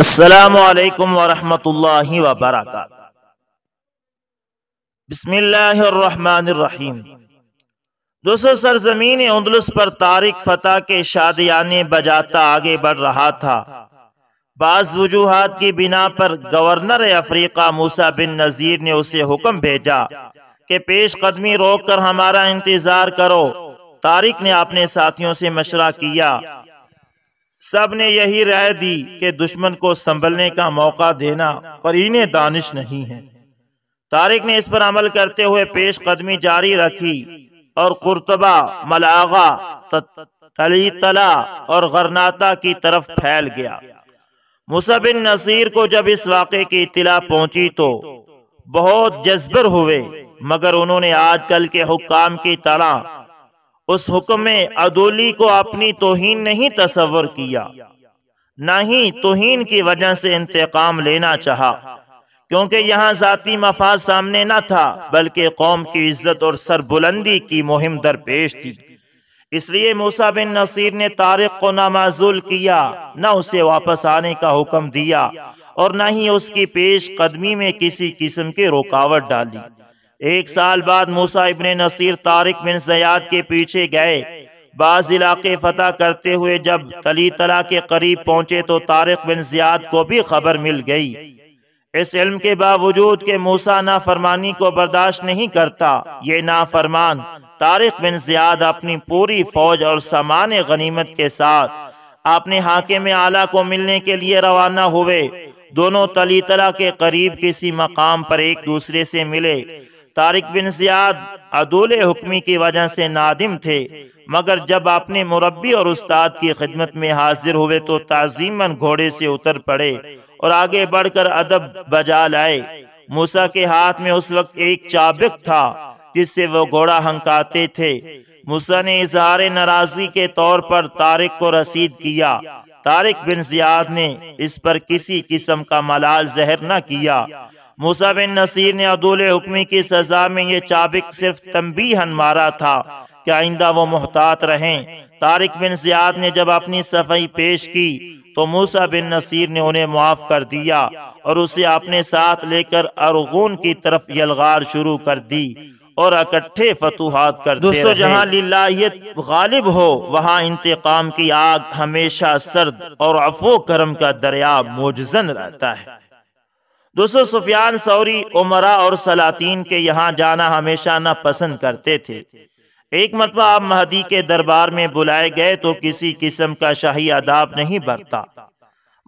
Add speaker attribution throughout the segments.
Speaker 1: असलकम वरहमतुल्लाहि वबरकात बिस्मिल्लाहिर्रहमानिर्रहीम दोस्तों सरजमीन उन्दलस पर तारिक फतेह के शादियाने बजाता आगे बढ़ रहा था बाज वजूहत की बिना पर गवर्नर अफ्रीका मूसा बिन नज़ीर ने उसे हुक्म भेजा के पेश कदमी रोक कर हमारा इंतज़ार करो तारिक ने अपने साथियों से मशरा किया सब ने यही राय दी कि दुश्मन को संभलने का मौका देना पर इन्हें दानिश नहीं है तारिक ने इस पर अमल करते हुए पेश कदमी जारी रखी और कुर्तबा मलागा तली तला और गरनाता की तरफ फैल गया मुसबिन नसीर को जब इस वाक़े की इतला पहुंची तो बहुत जज्बर हुए मगर उन्होंने आजकल के हुक्काम की तरह उस हुक्म अदोली को अपनी तोहीन नहीं तस्वर किया ना ही तोहन की वजह से इंतकाम लेना चाहा क्योंकि यहाँ जाति मफाद सामने न था बल्कि कौम की इज्जत और सरबुलंदी की मुहिम दरपेश थी इसलिए मूसा बिन नसीर ने तारिक को नामाजूल किया न उसे वापस आने का हुक्म दिया और न ही उसकी पेश कदमी में किसी किस्म की रुकावट डाली एक साल बाद मूसा इबन नसीर तारिक बिन जयाद के पीछे गए बाज इलाके फतह करते हुए जब तली तला के करीब पहुंचे तो तारिक बिन जियाद को भी खबर मिल गई इस इल्म के बावजूद के मूसा नाफरमानी को बर्दाश्त नहीं करता ये नाफरमान तारिक बिन जियाद अपनी पूरी फौज और सामान गनीमत के साथ अपने हाके में आला को मिलने के लिए रवाना हुए दोनों तली तला के करीब किसी मकाम पर एक दूसरे से मिले तारिक बिन सियाद अदूल हुक्मी की वजह से नादिम थे मगर जब आपने मुरबी और उस्ताद की खिदमत में हाजिर हुए तो ताजीमन घोड़े से उतर पड़े और आगे बढ़कर अदब बजा लाए मूसा के हाथ में उस वक्त एक चाबिक था जिससे वो घोड़ा हंकाते थे मूसा ने इजहार नाराजगी के तौर पर तारिक को रसीद किया तारिक बिन जियाद ने इस पर किसी किस्म का मलाल जहर न किया मूसा बिन नसीर ने अदूल हुक्मी की सजा में ये चाबिक सिर्फ हन मारा था कि आइंदा वो मोहतात रहें तारिक बिन जियाद ने जब अपनी सफाई पेश की तो मूसा बिन नसीर ने उन्हें मुआफ कर दिया और उसे अपने साथ लेकर अरगून की तरफ यलगार शुरू कर दी और इकट्ठे फतूहत कर दोस्तों जहाँ लायत गालिब हो वहाँ इंतकाम की आग हमेशा सर्द और अफो करम का दरिया मोजन रहता है दोस्तों सुफियान सौरी उमरा और सलातीन के यहाँ जाना हमेशा ना पसंद करते थे एक मतबा आप महदी के दरबार में बुलाए गए तो किसी किस्म का शाही आदाब नहीं बरता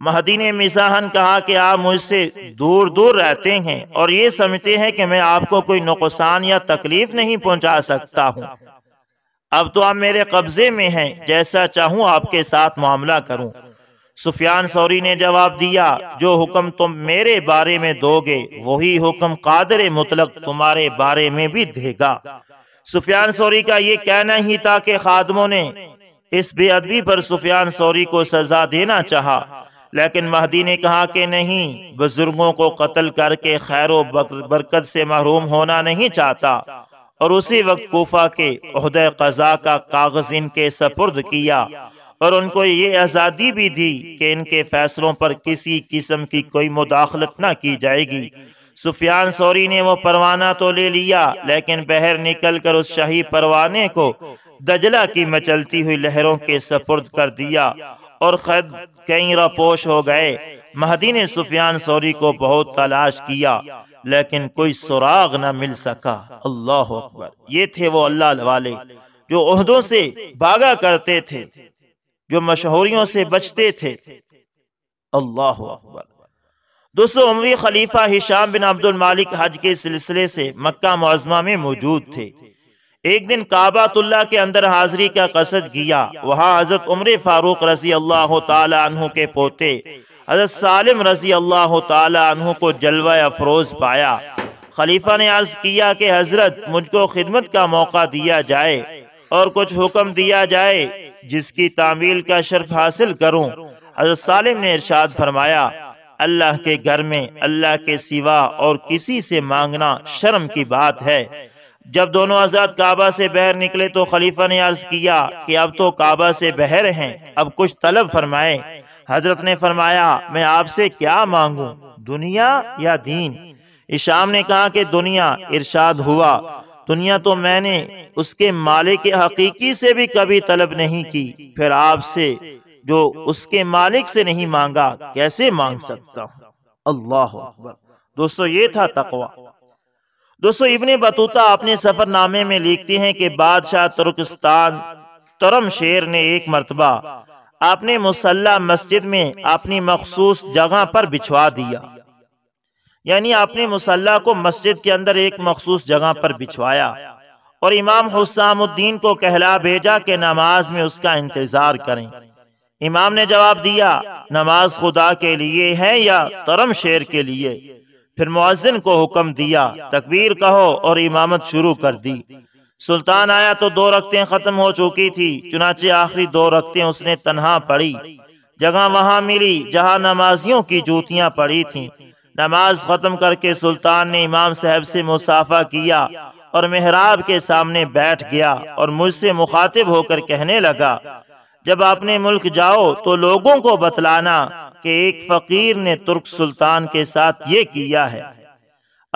Speaker 1: महदी ने मिसाहन कहा कि आप मुझसे दूर दूर रहते हैं और ये समझते हैं कि मैं आपको कोई नुकसान या तकलीफ नहीं पहुंचा सकता हूं। अब तो आप मेरे कब्जे में हैं जैसा चाहूं आपके साथ मामला करूं। सुफियान सौरी ने जवाब दिया जो हुक्म तुम मेरे बारे में दोगे वही हुक्म कादर मुतलक तुम्हारे बारे में भी देगा सुफियान सौरी का ये कहना ही था कि खादमों ने इस बेअदबी पर सुफियान सौरी को सजा देना चाहा लेकिन महदी ने कहा कि नहीं बुजुर्गों को कत्ल करके खैर बरकत से महरूम होना नहीं चाहता और उसी वक्त कोफा के अहद कजा का कागज इनके सपुर्द किया और उनको ये आज़ादी भी दी कि इनके फैसलों पर किसी किस्म की कोई मुदाखलत ना की जाएगी सुफियान सौरी ने वो परवाना तो ले लिया लेकिन बहर निकल कर उस शाही परवाने को दजला की मचलती हुई लहरों के सपुर्द कर दिया और खैद कई रपोश हो गए महदी ने सुफियान सौरी को बहुत तलाश किया लेकिन कोई सुराग न मिल सका अल्लाह अकबर ये थे वो अल्लाह वाले जो उहदों से भागा करते थे जो मशहूरियों से बचते थे अल्लाह अकबर दोस्तों उमवी खलीफा हिशाम बिन अब्दुल मालिक हज के सिलसिले से मक्का मुआजमा में मौजूद थे एक दिन काबातुल्ला के अंदर हाजिरी का कसद किया वहाँ हजरत उम्र फारूक रजी अल्लाह तु के पोते हजरत सालिम रजी अल्लाह तु को जलवा अफरोज पाया खलीफा ने अर्ज किया कि हजरत मुझको खिदमत का मौका दिया जाए और कुछ हुक्म दिया जाए जिसकी तामील का शर्फ हासिल करूँ हजरत सालिम ने इरशाद फरमाया अल्लाह के घर में अल्लाह के सिवा और किसी से मांगना शर्म की बात है जब दोनों आजाद काबा से बहर निकले तो खलीफा ने अर्ज किया कि अब तो काबा से बहर हैं अब कुछ तलब फरमाए हजरत ने फरमाया मैं आपसे क्या मांगू दुनिया या दीन इशाम ने कहा कि दुनिया इरशाद हुआ दुनिया तो मैंने उसके मालिक हकीकी से भी कभी तलब नहीं की फिर आपसे जो उसके मालिक से नहीं मांगा कैसे मांग सकता हूँ अल्लाह दोस्तों ये था तकवा दोस्तों इब्ने बतूता अपने सफरनामे में लिखते हैं कि बादशाह तुर्कस्तान तरम शेर ने एक मरतबा अपने मुसल्ला मस्जिद में अपनी मखसूस जगह पर बिछवा दिया यानी आपने मुसल्ला को मस्जिद के अंदर एक मखसूस जगह पर बिछवाया और इमाम हुसामुद्दीन को कहला भेजा कि नमाज में उसका इंतजार करें इमाम ने जवाब दिया नमाज खुदा के लिए है या तरम शेर के लिए फिर मुआजिन को हुक्म दिया तकबीर कहो और इमामत शुरू कर दी सुल्तान आया तो दो रखते खत्म हो चुकी थी चुनाचे आखिरी दो रखते उसने तनहा पड़ी जगह वहां मिली जहां नमाजियों की जूतियां पड़ी थीं नमाज ख़त्म करके सुल्तान ने इमाम साहब से मुसाफा किया और मेहराब के सामने बैठ गया और मुझसे मुखातिब होकर कहने लगा जब आपने मुल्क जाओ तो लोगों को बतलाना कि एक फ़कीर ने तुर्क सुल्तान के साथ ये किया है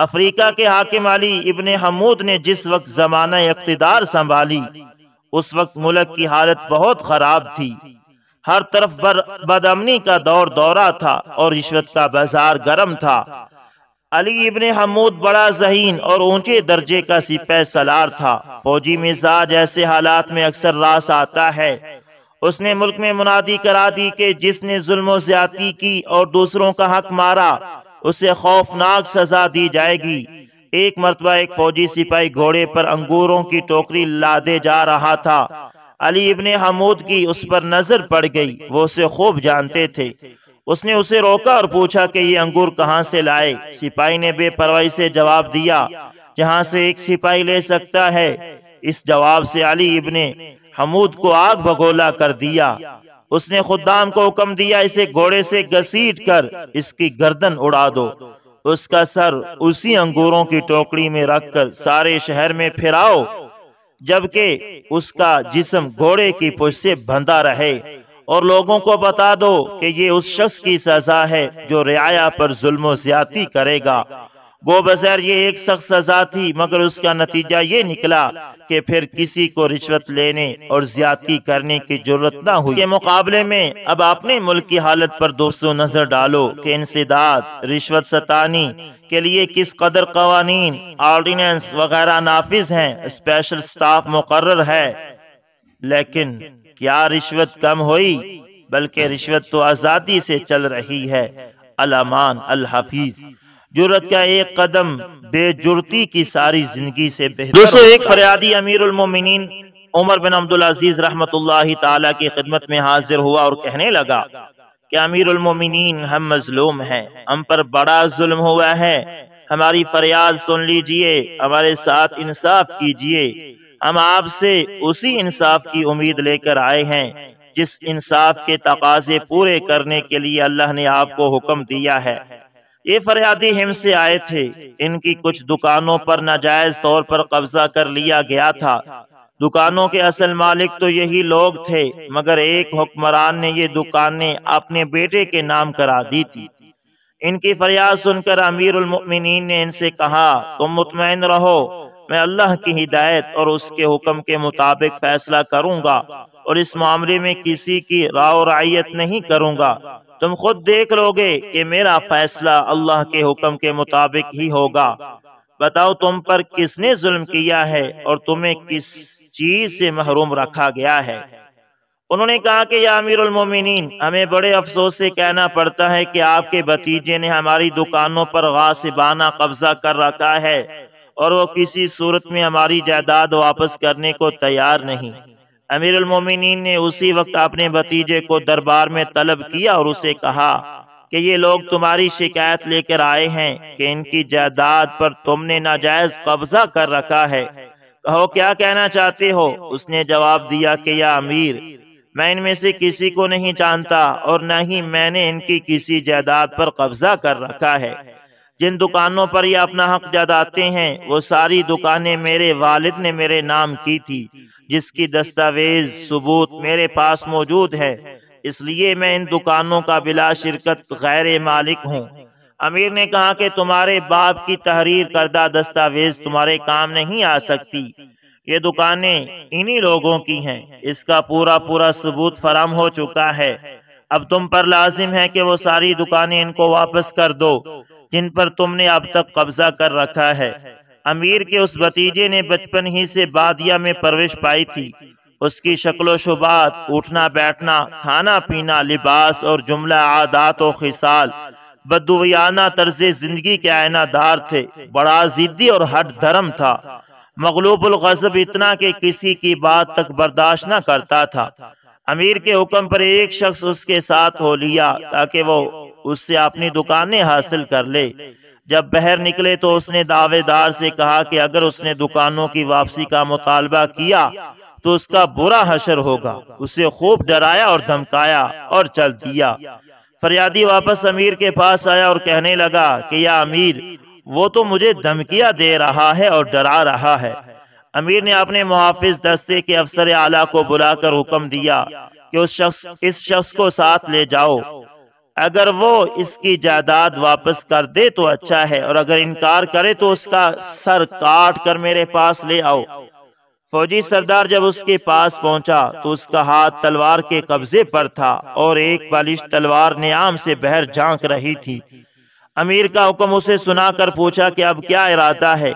Speaker 1: अफ्रीका के हाकिम अली इबन हमूद ने जिस वक्त ज़माना इकतदार संभाली उस वक्त मुल्क की हालत बहुत ख़राब थी हर तरफ बदअमनी का दौर दौरा था और रिश्वत का बाजार गर्म था अली इबन हमूद बड़ा जहीन और ऊंचे दर्जे का सिपह सलार था फौजी मिजाज ऐसे हालात में अक्सर रास आता है उसने मुल्क में मुनादी करा दी कि जिसने जुल्म ज्यादती की और दूसरों का हक मारा उसे खौफनाक सजा दी जाएगी एक मरतबा एक फौजी सिपाही घोड़े पर अंगूरों की टोकरी लादे जा रहा था अली इबन हमूद की उस पर नजर पड़ गई वो उसे खूब जानते थे उसने उसे रोका और पूछा कि ये अंगूर कहाँ से लाए सिपाही ने बेपरवाही से जवाब दिया जहाँ से एक सिपाही ले सकता है इस जवाब से अली इबन हमूद को आग भगोला कर दिया उसने खुदाम को हुक्म दिया इसे घोड़े से घसीट कर इसकी गर्दन उड़ा दो उसका सर उसी अंगूरों की टोकरी में रखकर सारे शहर में फिराओ जबकि उसका जिस्म घोड़े की पुष्ट से बंधा रहे और लोगों को बता दो कि ये उस शख्स की सजा है जो रियाया पर जुल्म ज्यादा करेगा वो बजैर ये एक सख्त सजा थी मगर उसका नतीजा ये निकला कि फिर किसी को रिश्वत लेने और ज्यादती करने की जरूरत ना हुई के मुकाबले में अब अपने मुल्क की हालत पर दोस्तों नजर डालो के इंसदाद रिश्वत सतानी के लिए किस कदर कवानीन ऑर्डिनेंस वगैरह नाफिज हैं स्पेशल स्टाफ मुकर है लेकिन क्या रिश्वत कम हुई बल्कि रिश्वत तो आज़ादी से चल रही है अलामान अल हफीज़ जुरत का एक कदम बेजुरती की सारी जिंदगी से बेहतर दोस्तों एक फरियादी अमीर उलमोमिन उमर बिन अब्दुल अजीज रहमत की खिदमत में हाजिर हुआ और कहने लगा कि अमीर उलमोमिन हम मजलूम हैं हम पर बड़ा जुल्म हुआ है हमारी फरियाद सुन लीजिए हमारे साथ इंसाफ कीजिए हम आपसे उसी इंसाफ की उम्मीद लेकर आए हैं जिस इंसाफ के तकाजे पूरे करने के लिए अल्लाह ने आपको हुक्म दिया है ये फरियादी हिम से आए थे इनकी कुछ दुकानों पर नाजायज तौर पर कब्जा कर लिया गया था दुकानों के असल मालिक तो यही लोग थे मगर एक हुक्मरान ने ये दुकानें अपने बेटे के नाम करा दी थी इनकी फरियाद सुनकर अमीर उलमिन ने इनसे कहा तुम मुतमैन रहो मैं अल्लाह की हिदायत और उसके हुक्म के मुताबिक फैसला करूंगा और इस मामले में किसी की राव रायत नहीं करूंगा तुम खुद देख लोगे कि मेरा फैसला अल्लाह के हुक्म के मुताबिक ही होगा बताओ तुम पर किसने जुल्म किया है और तुम्हें किस चीज से महरूम रखा गया है उन्होंने कहा कि या उलमोमिन हमें बड़े अफसोस से कहना पड़ता है कि आपके भतीजे ने हमारी दुकानों पर गासिबाना कब्जा कर रखा है और वो किसी सूरत में हमारी जायदाद वापस करने को तैयार नहीं अमीर उलमोमिन ने उसी वक्त अपने भतीजे को दरबार में तलब किया और उसे कहा कि ये लोग तुम्हारी शिकायत लेकर आए हैं कि इनकी जायदाद पर तुमने नाजायज कब्जा कर रखा है कहो क्या कहना चाहते हो उसने जवाब दिया कि या अमीर मैं इनमें से किसी को नहीं जानता और न ही मैंने इनकी किसी जायदाद पर कब्जा कर रखा है जिन दुकानों पर ये अपना हक जताते हैं वो सारी दुकानें मेरे वालिद ने मेरे नाम की थी जिसकी दस्तावेज सबूत मेरे पास मौजूद है इसलिए मैं इन दुकानों का बिला शिरकत गैर मालिक हूँ अमीर ने कहा कि तुम्हारे बाप की तहरीर करदा दस्तावेज तुम्हारे काम नहीं आ सकती ये दुकानें इन्हीं लोगों की हैं इसका पूरा पूरा सबूत फराम हो चुका है अब तुम पर लाजिम है कि वो सारी दुकानें इनको वापस कर दो जिन पर तुमने अब तक कब्जा कर रखा है अमीर के उस भतीजे ने बचपन ही से बादिया में प्रवेश पाई थी उसकी शक्लो शुबात उठना बैठना खाना पीना लिबास और जुमला आदात और खिसाल बदुवियाना तर्ज जिंदगी के आयना दार थे बड़ा जिद्दी और हट धर्म था मगलूबुल गजब इतना के किसी की बात तक बर्दाश्त न करता था अमीर के हुक्म पर एक शख्स उसके साथ हो लिया ताकि वो उससे अपनी दुकानें हासिल कर ले जब बहर निकले तो उसने दावेदार से कहा कि अगर उसने दुकानों की वापसी का मुतालबा किया तो उसका बुरा हशर होगा उसे खूब डराया और धमकाया और चल दिया फरियादी वापस अमीर के पास आया और कहने लगा कि या अमीर वो तो मुझे धमकिया दे रहा है और डरा रहा है अमीर ने अपने मुहाफिज दस्ते के अफसर आला को बुलाकर हुक्म दिया कि उस शख्स इस शख्स को साथ ले जाओ अगर वो इसकी जायदाद वापस कर दे तो अच्छा है और अगर इनकार करे तो उसका सर काट कर मेरे पास ले आओ फौजी सरदार जब उसके पास पहुंचा तो उसका हाथ तलवार के कब्जे पर था और एक बालिश तलवार नियाम से बहर झांक रही थी अमीर का हुक्म उसे सुनाकर पूछा कि अब क्या इरादा है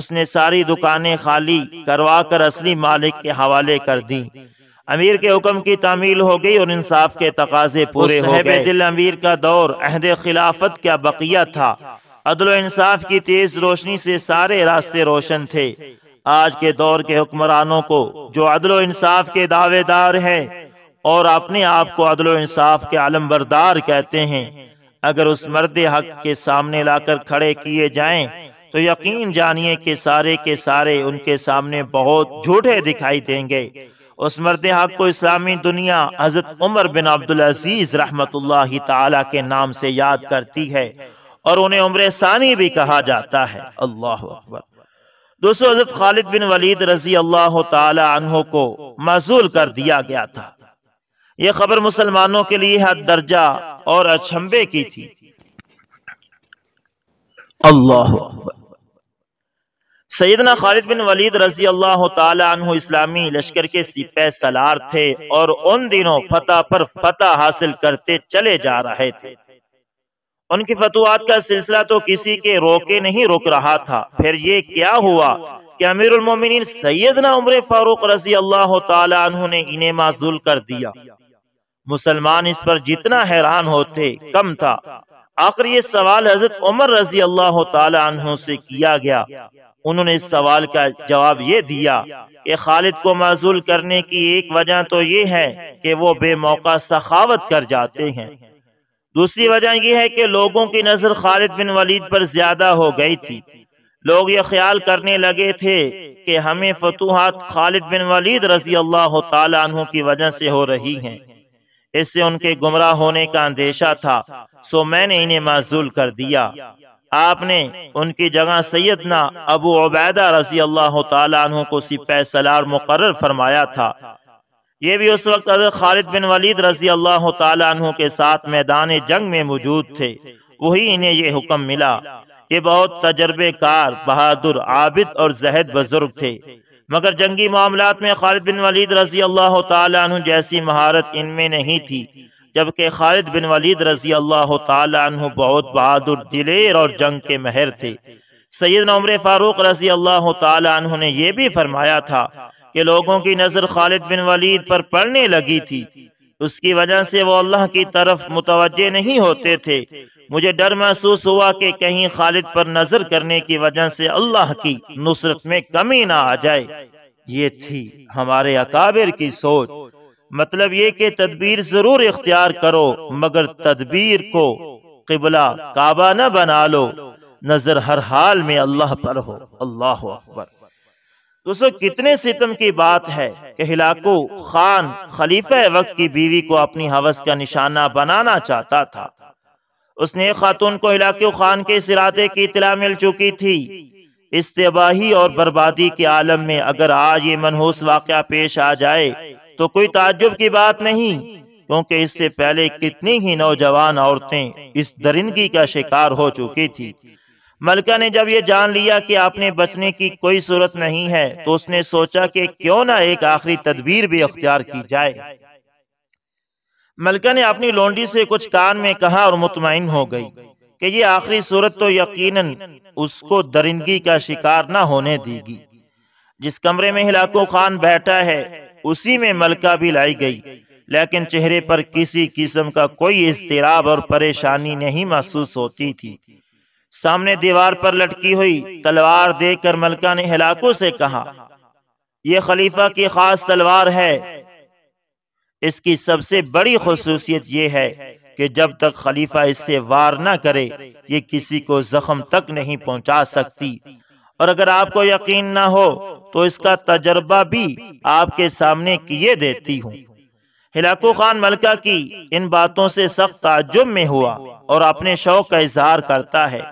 Speaker 1: उसने सारी दुकानें खाली करवा कर असली मालिक के हवाले कर दी अमीर के हुक्म की तामील हो गई और इंसाफ के तकाजे पूरे हो गए दिल अमीर का दौर अहद खिलाफत का बकिया था अदल इंसाफ की तेज रोशनी से सारे रास्ते रोशन थे आज के दौर के हुक्मरानों को जो अदल इंसाफ के दावेदार हैं और अपने आप को अदल इंसाफ के आलम बरदार कहते हैं अगर उस मर्द हक के सामने लाकर खड़े किए जाएं तो यकीन जानिए कि सारे के सारे उनके सामने बहुत झूठे दिखाई देंगे उस मर्द हक को इस्लामी दुनिया हजरत उमर बिन अजीज रहमत के नाम से याद करती है और उन्हें उम्र सानी भी कहा जाता है अल्लाह अकबर दोस्तों हजरत खालिद बिन वलीद रजी अल्लाह तहों को मजूल कर दिया गया था यह खबर मुसलमानों के लिए हद दर्जा और अचंबे की थी अल्लाह अकबर सैदना खालिद बिन वलीद रजी अल्लाह तु इस्लामी लश्कर के सिपह सलार थे और उन दिनों फतह पर फतह हासिल करते चले जा रहे थे उनकी फतवात का सिलसिला तो, तो किसी के रोके नहीं रोक रहा था फिर ये क्या हुआ कि अमीरमिन सैदना उम्र फारूक रजी अल्लाह तु ने इन्हें माजूल कर दिया मुसलमान इस पर जितना हैरान होते कम था आखिर ये सवाल हजरत उमर रजी अल्लाह तु से किया गया उन्होंने इस सवाल का जवाब ये दिया कि खालिद को मजूल करने की एक वजह तो ये है कि वो बेमौका सखावत कर जाते हैं दूसरी वजह यह है कि लोगों की नजर खालिद बिन वलीद पर ज्यादा हो गई थी लोग ये ख्याल करने लगे थे कि हमें फतूहत खालिद बिन वलीद रजी अल्लाह तु की वजह से हो रही हैं इससे उनके गुमराह होने का अंदेशा था सो मैंने इन्हें मजूल कर दिया आपने उनकी जगह सैदना अबू अबैदा रजी अल्लाह तु को सिपह सलार मुकर फरमाया था ये भी उस वक्त हजरत खालिद बिन वलीद रजी अल्लाह तु के साथ मैदान जंग में मौजूद थे वही इन्हें ये हुक्म मिला ये बहुत तजर्बेकार बहादुर आबिद और जहद बुजुर्ग थे मगर जंगी मामला में खालिद बिन वलीद रजी अल्लाह तु जैसी महारत इनमें नहीं थी जबकि खालिद बिन वलीद रजी अल्लाह तु बहुत बहादुर दिलेर और जंग के महर थे सैद उम्र फारूक रजी अल्लाह तु ने यह भी फरमाया था कि लोगों की नज़र खालिद बिन वलीद पर पड़ने लगी थी उसकी वजह से वो अल्लाह की तरफ मुतवजह नहीं होते थे मुझे डर महसूस हुआ कि कहीं खालिद पर नजर करने की वजह से अल्लाह की नुसरत में कमी ना आ जाए ये थी हमारे अकाबिर की सोच मतलब ये कि तदबीर ज़रूर इख्तियार करो मगर तदबीर को किबला काबा न बना लो नज़र हर हाल में अल्लाह पर हो अल्लाह अकबर दोस्तों कितने सितम की बात है कि हिलाको खान खलीफा वक्त की बीवी को अपनी हवस का निशाना बनाना चाहता था उसने खातून को हिलाको खान के सिरादे की इतला मिल चुकी थी इस तबाही और बर्बादी के आलम में अगर आज ये मनहूस वाक़ पेश आ जाए तो कोई ताजुब की बात नहीं क्योंकि इससे पहले कितनी ही नौजवान औरतें इस दरिंदगी का शिकार हो चुकी थी मलका ने जब ये जान लिया कि आपने बचने की कोई सूरत नहीं है तो उसने सोचा कि क्यों ना एक आखिरी तदबीर भी अख्तियार की जाए मलका ने अपनी लोंडी से कुछ कान में कहा और मुतमिन हो गई कि ये आखिरी सूरत तो यकीनन उसको दरिंदगी का शिकार ना होने देगी जिस कमरे में हिलाको खान बैठा है उसी में मलका भी लाई गई लेकिन चेहरे पर किसी किस्म का कोई इसतराब और परेशानी नहीं महसूस होती थी सामने दीवार पर लटकी हुई तलवार देखकर मलका ने हलाकों से कहा यह खलीफा की खास तलवार है इसकी सबसे बड़ी खसूसियत यह है कि जब तक खलीफा इससे वार ना करे ये किसी को जख्म तक नहीं पहुंचा सकती और अगर आपको यकीन ना हो तो इसका तजर्बा भी आपके सामने किए देती हूँ हिलाकू खान मलका की इन बातों से सख्त ताजुब में हुआ और अपने शौक का इजहार करता है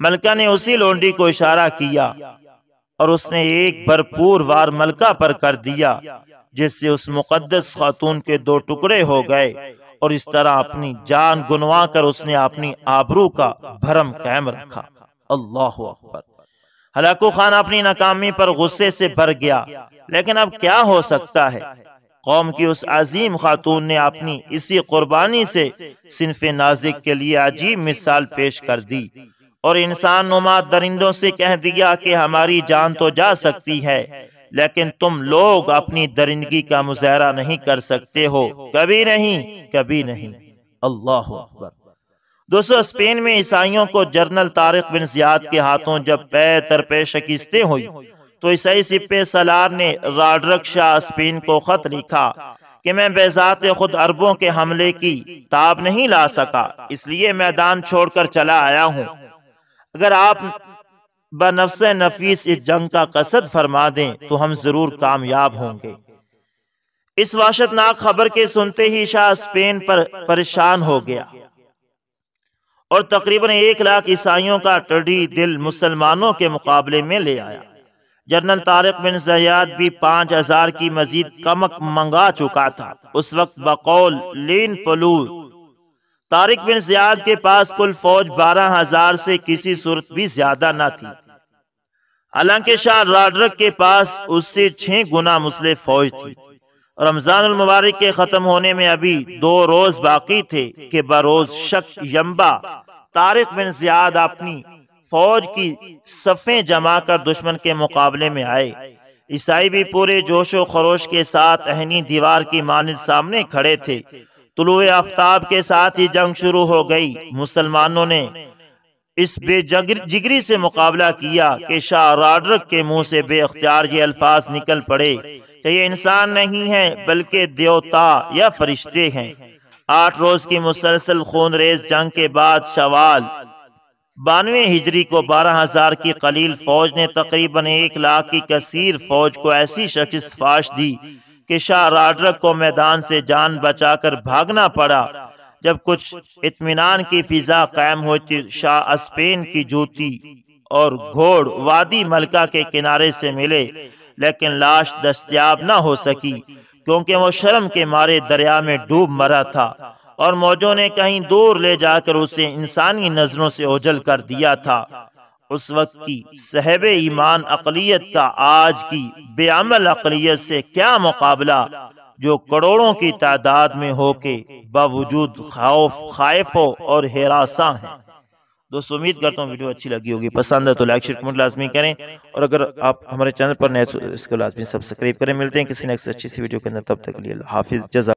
Speaker 1: मलका ने उसी लोंडी को इशारा किया और उसने एक भरपूर वार मलका पर कर दिया जिससे उस मुकदस खातून के दो टुकड़े हो गए और इस तरह अपनी जान गुनवा कर उसने अपनी आबरू का भरम कायम रखा अल्लाह अकबर हलाकू खान अपनी नाकामी पर गुस्से से भर गया लेकिन अब क्या हो सकता है कौम की उस अजीम खातून ने अपनी इसी कुर्बानी से सिनफ नाजिक के लिए अजीब मिसाल पेश कर दी और इंसान नुमा दरिंदों से कह दिया कि हमारी जान तो जा सकती है लेकिन तुम लोग अपनी दरिंदगी का मुजाहरा नहीं कर सकते हो कभी नहीं कभी नहीं अल्लाह अकबर दोस्तों स्पेन में ईसाइयों को जर्नल तारिक बिन जियाद के हाथों जब पै तरपे शिकस्तें हुई तो ईसाई सिपे सलार ने राडरक शाह स्पेन को खत लिखा कि मैं बेजात खुद अरबों के हमले की ताब नहीं ला सका इसलिए मैदान छोड़कर चला आया हूँ अगर आप बनफस नफीस इस जंग का कसद फरमा दें तो हम जरूर कामयाब होंगे इस वाशतनाक खबर के सुनते ही शाह स्पेन पर परेशान हो गया और तकरीबन एक लाख ईसाइयों का टडी दिल मुसलमानों के मुकाबले में ले आया जनरल तारक बिन जयाद भी पाँच हजार की मजीद कमक मंगा चुका था उस वक्त बकौल लीन फलूर तारिक बिन जयाद के पास कुल फौज बारह हजार से किसी सूरत भी ज्यादा न थी हालांकि शाह राडरक के पास उससे छह गुना मुस्लिम फौज थी रमज़ान मुबारक के ख़त्म होने में अभी दो रोज़ बाकी थे कि बरोज़ शक यम्बा तारिक बिन जियाद अपनी फौज की सफ़ें जमा कर दुश्मन के मुकाबले में आए ईसाई भी पूरे जोश व खरोश के साथ अहनी दीवार की मानद सामने खड़े थे तुलु आफ्ताब के साथ ही जंग शुरू हो गई मुसलमानों ने इस बेजिगरी से मुकाबला किया कि शाह राडरक के मुंह से बेख्तियार ये अल्फाज निकल पड़े कि ये इंसान नहीं है बल्कि देवता या फरिश्ते हैं आठ रोज की मुसलसल खून रेज जंग के बाद शवाल बानवे हिजरी को बारह हजार की कलील फौज ने तकरीबन एक लाख की कसीर फौज को ऐसी शख्स फाश दी कि शाह राडरक को मैदान से जान बचाकर भागना पड़ा जब कुछ इतमान की फिजा कायम होती तो शाह स्पेन की जूती और घोड़ वादी मलका के किनारे से मिले लेकिन लाश दस्तियाब ना हो सकी क्योंकि वो शर्म के मारे दरिया में डूब मरा था और मौजों ने कहीं दूर ले जाकर उसे इंसानी नजरों से ओझल कर दिया था उस वक्त की सहब ईमान अकलीत का आज की बेअमल अकलीत से क्या मुकाबला जो करोड़ों की तादाद में होके बावजूद खौफ खाइफों और हिरासा है दोस्तों उम्मीद करता हूँ वीडियो अच्छी लगी होगी पसंद है तो लाइक शेयर कमेंट लाजमी करें और अगर आप हमारे चैनल पर नए तो इसको लाजमी सब्सक्राइब करें मिलते हैं किसी नेक्स्ट अच्छी सी वीडियो के अंदर तब तक के लिए हाफिज़ जजा